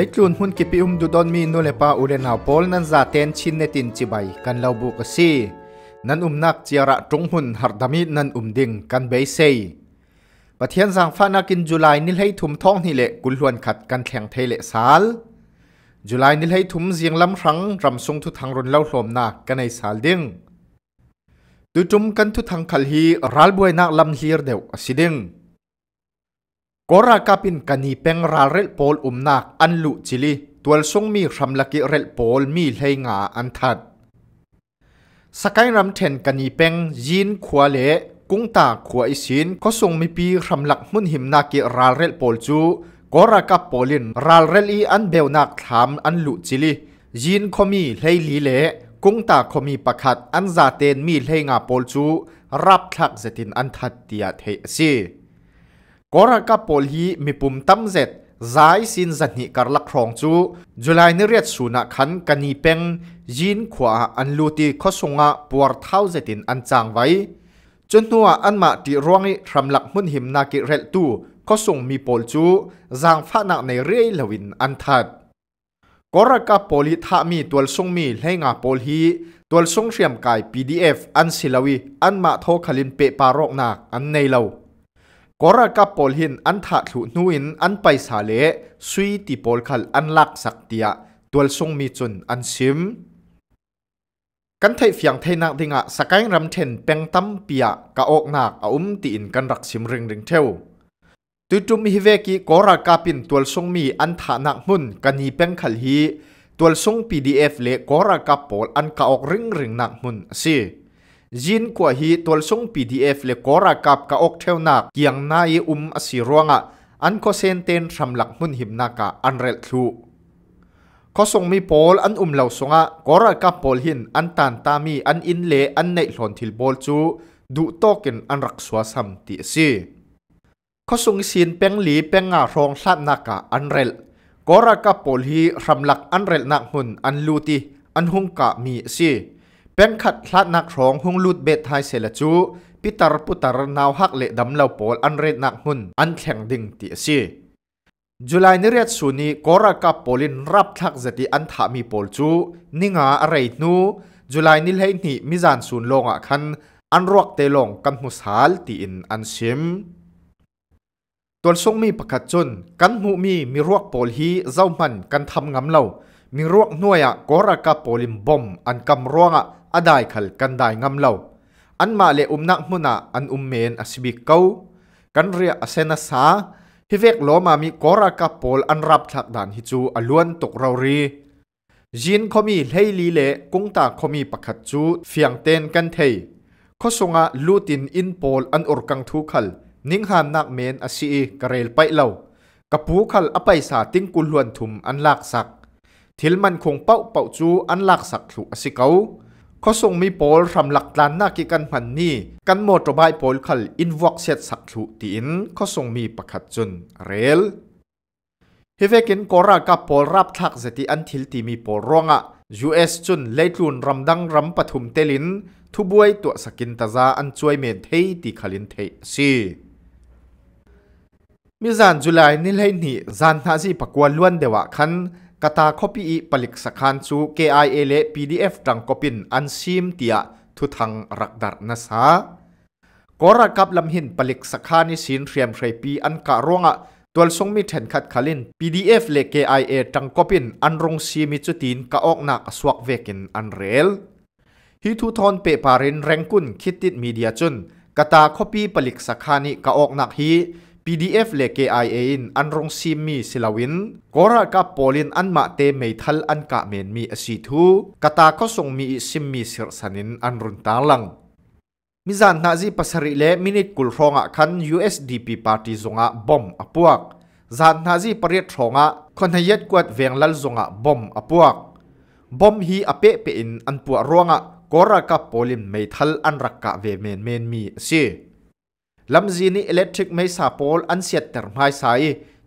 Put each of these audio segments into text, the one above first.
เลจูนหุ่นกิปิอุมดูดอนมีนุเลปาอุเรนาพอลนันซาเตนชินเนตินจิบายกันเลาบุกซีนันอุมนักเจียระจงหุ่นฮาร์ดามีนันอุมดิงกันเบยเซยปะเทียสังฟานากินจุลัยนิลให้ทุ่มท้องนิเลกุลวนขัดกันแข่งเทเลสาลจุลัยนิลให้ทุ่มเสียงลำครั้งรำทรงทุทางรุนเล่าโสมนักกันในสาลดิงดูจุ่มกันทุทางขลีรัลบวยนักลำเฮียเดวอสิดิงกรากับินกันนีเป็งราเรลโพลอุมนักอันลุจิลีตัวส่งมีคำลักิเรลโพลมีเลงาอันทัดสกายรัมเทนกันนีเป็งยีนขวาเลกุ้งตาขวาอิสินก็ส่งมีปีคำลักมุนหิมนากิราเรลโพลจูกรากับโพลินราเรลีอันเบลนักถามอันลุจิลียีนคมีเลลีเลกุ้งตาคมีประคัดอันซาเตนมีเลงาโพลจูรับทักเจตินอันทัดเตียเทซีกรักพอลฮีมีปุ่มตั้มเจ็ดใจสินจันิการลักครองจูจุลัยนิเรียสุนักขันกันนีเป็งยินขวาอันลูตีขสงะปวดเท้าเจตินอันจางไว้จนนัวอันมาติร่วงทำหลักมุนหิมนากิเรตู้อส่งมีปอลจูจางฟ้าหนักในเรื่อยลวินอันทัดกรักพอลิทามีตัวส่งมีให้งาปอลฮีตัวส่งเสียมกาย PDF อันสิลวีอันมาโทคลินเปปารอกนักอันในเลากรับปอลหินอันถะถูนุินอันไปสาเลสุยติปอลขัลอันลักสักเตียตัวทรงมีจุนอันซิมกันไทยเฟียงไทยนักดิงะสกายรำเทนเป็งตั้มเปียกะออกนักอุ้มตีนกันรักซิมเริงเริงเทวตุจุมฮิเวกิกราับปินตัวทรงมีอันถะนักมุนกันีเป็งขัลฮีตัวทรงพีดีเอฟเลกรับปอลอันกะออกเริงเริงนักมุนสิยินกว่าฮีตัวส่ง PDF เอฟเลกอรากับกับอกเทวนักเกียงนายอุมอสิรวงะอันก็เซนเตนทำลักมุนหิมนากะอันเรลทูข้อส่งมีบอลอันอุมเล่าสงะกอรากับบอลหินอันตันตามีอันอินเลอันในหลอนทิลบอลจูดูโตกินอันรักสวาสัมติซีข้อส่งสินเป็งหลีเป็งอารองสัตนากะอันเรลวกอรากับบอลหีทำลักอันเรลนักมุนอันลูติอันหงกะมีซีป็นขัดคลาดนักร้องหงลูดเบ็ดไทยเสลจูพิตรปุตรนาวฮักเละดำเล่าปอลอันเรดนักหุ่นอันแข็งดิ่งตีสีจุลายนิเรศสุนีกอรากับปอลินรับทักจติอันถามีปอลจูนิงาอะไรนูจุลายนิเลนีมิจานสุนลงอ่ะคัน อันรวกเตลงกันมุสาลตีอินอันชิมตัวทรงมีประกาศจนกันมุมีมีรวกปอลฮีเจ้ามันกันทำงำเล่ามีรวกน่วยอ่ะกอรากับปอลินบอมอันกำรวงอ่ะ adai khal kan dai ngam lo an ma le umna hmuna an ummen asibi ko kan ria asena sa hi vek lo ma mi kora ka pol an rap thak dan hi chu aluan tok ro ri jin khomi hleili le kungta khomi pakhat chu fiang ten kan thei khosonga lutin in pol an ur kang thu khal ning han nak men asi karel pai lo kapu khal apai sa ting kulhuan thum an lak sak thil man khong pau pau chu an lak sak thu asi kau เขาส่งมีโพลทำหลักฐานนากิกันพันนี่กันหมดระบายโพลขลอินวอกเซตสักทุตินเขาส่งมีประคัดจนเรลฮิเวกินกอรากับโพลรับทักเซติอันทิลตีมีโพลร้องอ่ะยูเอสจนเลตุนรำดังรำปฐุมเตลินทุบวยตัวสกินตาซาอันช่วยเมนเทติขลินเทซีมิจานจุลัยนี่เลนี่จานทาซีปะกวนล้วนเดวะคันกตาคบีอีปลิกสักขันซู KIA เล PDF ดังกบินอันซิมเตียทุทังรักดารนะสฮะกอรักับลำหินปลิกสักขานิสินเรียมเรปีอันกะร่วงอะตัวสงมิเทนขัดขลิน PDF เล KIA ดังกบินอันรงซีมิจุตินกะออกนักสวกเวกินอันเรลฮิทุทอนเปปารินแรงกุนคิดติดมีเดียจุนกตาคบีปลิกสักขานิกะออกนักฮี PDF le KIA in an rong sim mi silawin kora ka polin an ma te meithal an ka men mi asi thu kata ko song mi sim mi sir sanin an run ta lang mizan na ji pasari le minute kul ronga khan USDP party zonga bom apuak zan na ji pariat ronga khon hayat kwat venglal zonga bom apuak bom hi ape pe in an puwa ronga kora ka polin meithal an rakka ve men men mi asi ลำจีนีอิเล็กทริกไม่สาปอลอันเสียดแต่ไม่ใส่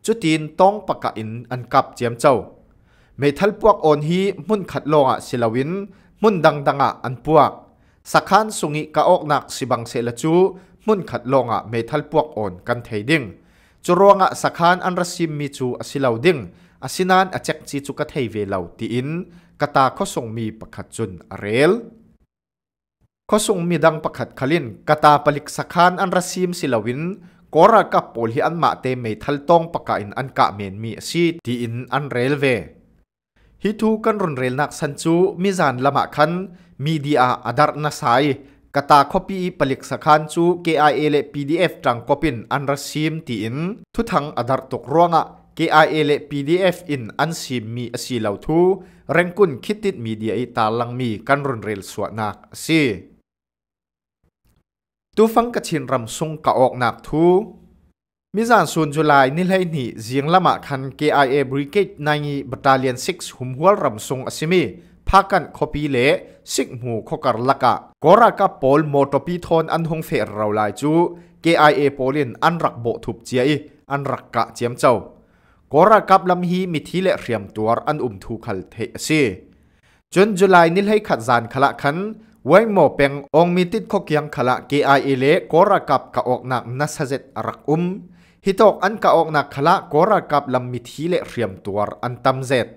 จุดตีนต้องประกาอินอันกับเจียมเจ้าไม่ทัลพวกโอนฮีมุ่นขัดลงอ่ะศิลวินมุ่นดังดังอ่ะอันพวกสักขันสุงิกะออกนักสิบังเสลจูมุ่นขัดลงอ่ะไม่ทัลพวกโอนกันเทดิ่งจรวงอ่ะสักขันอันรัศมีจูอสิลาดิ่งอสินานอเจ็กจีจุกเทเวลาตีอินกตาข้อส่งมีประกัดจุนเรล khosung midang pakhat khalin kata palik sakhan an rasim silawin kora ka pol hi an ma te mei thal tong paka in an ka men mi si ti in an railway hi thu kan ron rel nak san chu mi zan lama khan media adar na sai kata copy palik sakhan chu KIA le PDF tang kopin an rasim ti in thu thang adar tok ronga KIA le PDF in an sim mi asi lo thu rengkun khitit media i talang mi kan ron rel suwa nak si ตูฟังกระชินรำทรงกะออกหนักทูมิจานส่วนจุลายนิเลนีเสียงละมาคันกไอเอบริเกตในายบัตาเลียน6หุมหัวรำทรงอซิมีพากันคอปีเล่ิกหูคอกรลักะกอรากับปอลมอตปีทอนอันหงเฟรเราลายจู k i อปอลินอันรักโบทุบเจียอันรักกะเจียมเจ้ากอรากับลำฮีมิทีเลเรียมตัวอันอุ่มทูขัลเทซีจนจุลายนิเลขัดจานขละคันไว้หมอเป็งองมีติดขกยังขละกีไอเอเลกอระกับกะออกนักนัสเซตรักอุมฮิตอกอันกะออกนักขละกอระกับลำมิทีเลเรียมตัวอันตำเซต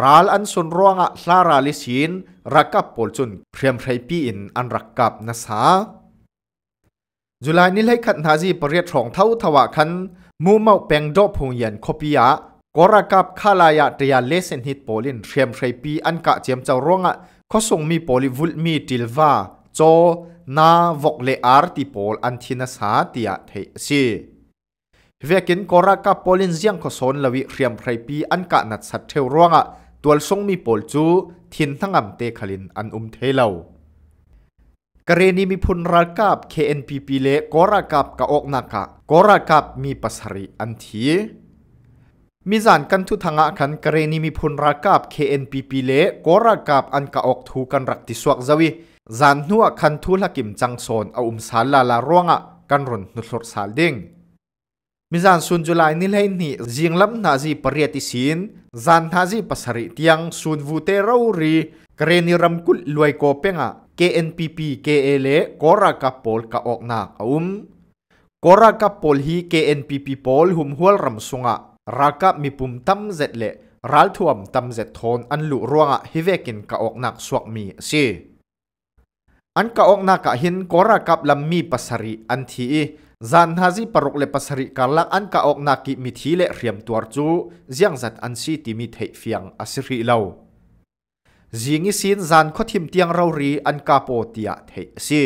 รัลอันสุนร่วงะลาราลิสินรักกับปอลจุนเรียมไรปีอินอันรักกับนัสฮาจุลายนี้ให้ขัดนาจีปรเรียทองเท่าทวะคันมูเมาเป็งดอพงเยนคบิยะกอระกับข้าลายะเตียเลเซนฮิตโอลินเรียมไรปีอันกะเจียมเจ้าร่วงะข้อส่งมีโพลิวุลมีติลว่าโจนาวกเลอาร์ติโพลอันทินาสาติยาเทซีเวกินกอรักาโพลินเซียงข้อสนลวิเรียมไพรปีอันกะนัดสัตเทวร่วงะตัวส่งมีโพลจูทินทั้งอำเตคลินอันอุมเทเลวกรณีมีพุนรักกับ KNPP เลกอรักับกะอกนักะกอรักับมีปัสริอันทีมิจานกันทุทางะขันกรณีมีพุนรักกับ KNPP เลกอรักกับอันกะออกทูกันรักติสวกจวีจานนัวขันทุลักิมจังโซนเอาอุมสาลาลาร่วงะกันรุนนุลดสาลดิงมิจานสุนจุลายนิเลนี่จิงลำนาจีปรียติสินจานนาจีปัสริตียงสุนวูเตรารีกรณีรำกุลลวยโกเปงะ KNPP KL กอรักกับโอลกะออกนักอุมกอรักกับโอลฮี KNPP โอลหุมหัวรำสุงะรากับมีปุ่มตั้มเจ็ดเละรัลทวมตั้มเจ็ดทนอันหลุร่วงอ่ะฮิเวกินกะออกนักสวกมีสิอันกะออกนักกะหินก็รากับลำมีปัสริอันทีจันฮาซีปรุกเลปัสริกาลักอันกะออกนักกิมีทีเละเรียมตัวจูเจียงจัดอันซีที่มีเทเฟียงอสิริเลาจิงอิสินจันขดทิมเตียงเรารีอันกะโปเตียเทสี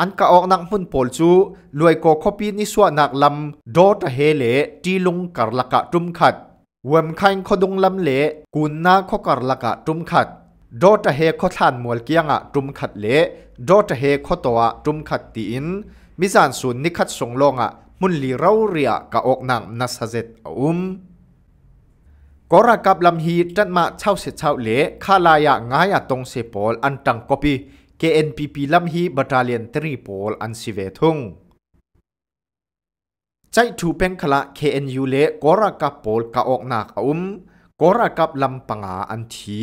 อันก็ออกนักมุนพอลจูลวยก็คบีนิสวนักลำโดตเฮเลตีลุงกรลักะตุมขัดเวมขันขดงลำเลกุนนาขกรลักะตุมขัดโดตเฮขทานมวลเกียงะตุมขัดเลโดตเฮขตัวตุมขัดตีนมิจานสุนนิคัดสงลงะมุนลีเราเรียกะออกนังนัสเซตอุมกรากับลำฮีจันมาเช่าเสเช่าเลข้าลายะง่ายะตรงเสปอลอันตังกบี KNPP lamhi battalion Tripol an sive thung chai thu peng khala KNU le kora kap pol ka ok nak um kora kap lam panga an thi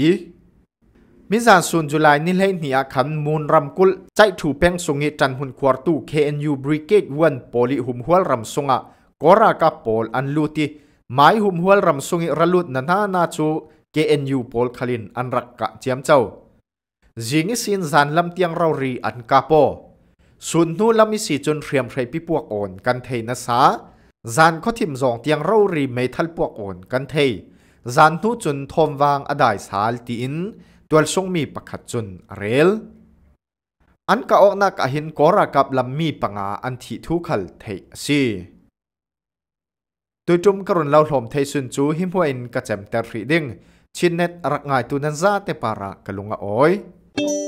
mi zan sun july ni lei ni a khan mun ram kul chai thu peng sungi tan hun kwar tu KNU brigade 1 poli hum hual ram sunga kora kap pol an luti mai hum hual ram sungi ralut na na na chu KNU pol khalin an rak ka chiam chau จิงสินจันลำเตียงเรารีอันกาโปสุนทูลมิสีจนเรียมไรปีปวกโอนกันเทนะสาจันขอทิมจองเตียงเรารีไม่ทัลปวกโอนกันเทยันทุจนทอมวางอดายสาลตีอินตัวทรงมีประคตจุนเรลอันกาออกนักอหินกอรากับลำมีปังอาอันทิทุขลเทซีตัวจุมกรุนเราหอมเทยสุนจูหิมวยนกระจมเตอร์ฟิดิงชินเนตรักงายตัวนันซาเตปาระกะลุงอ้อย thank you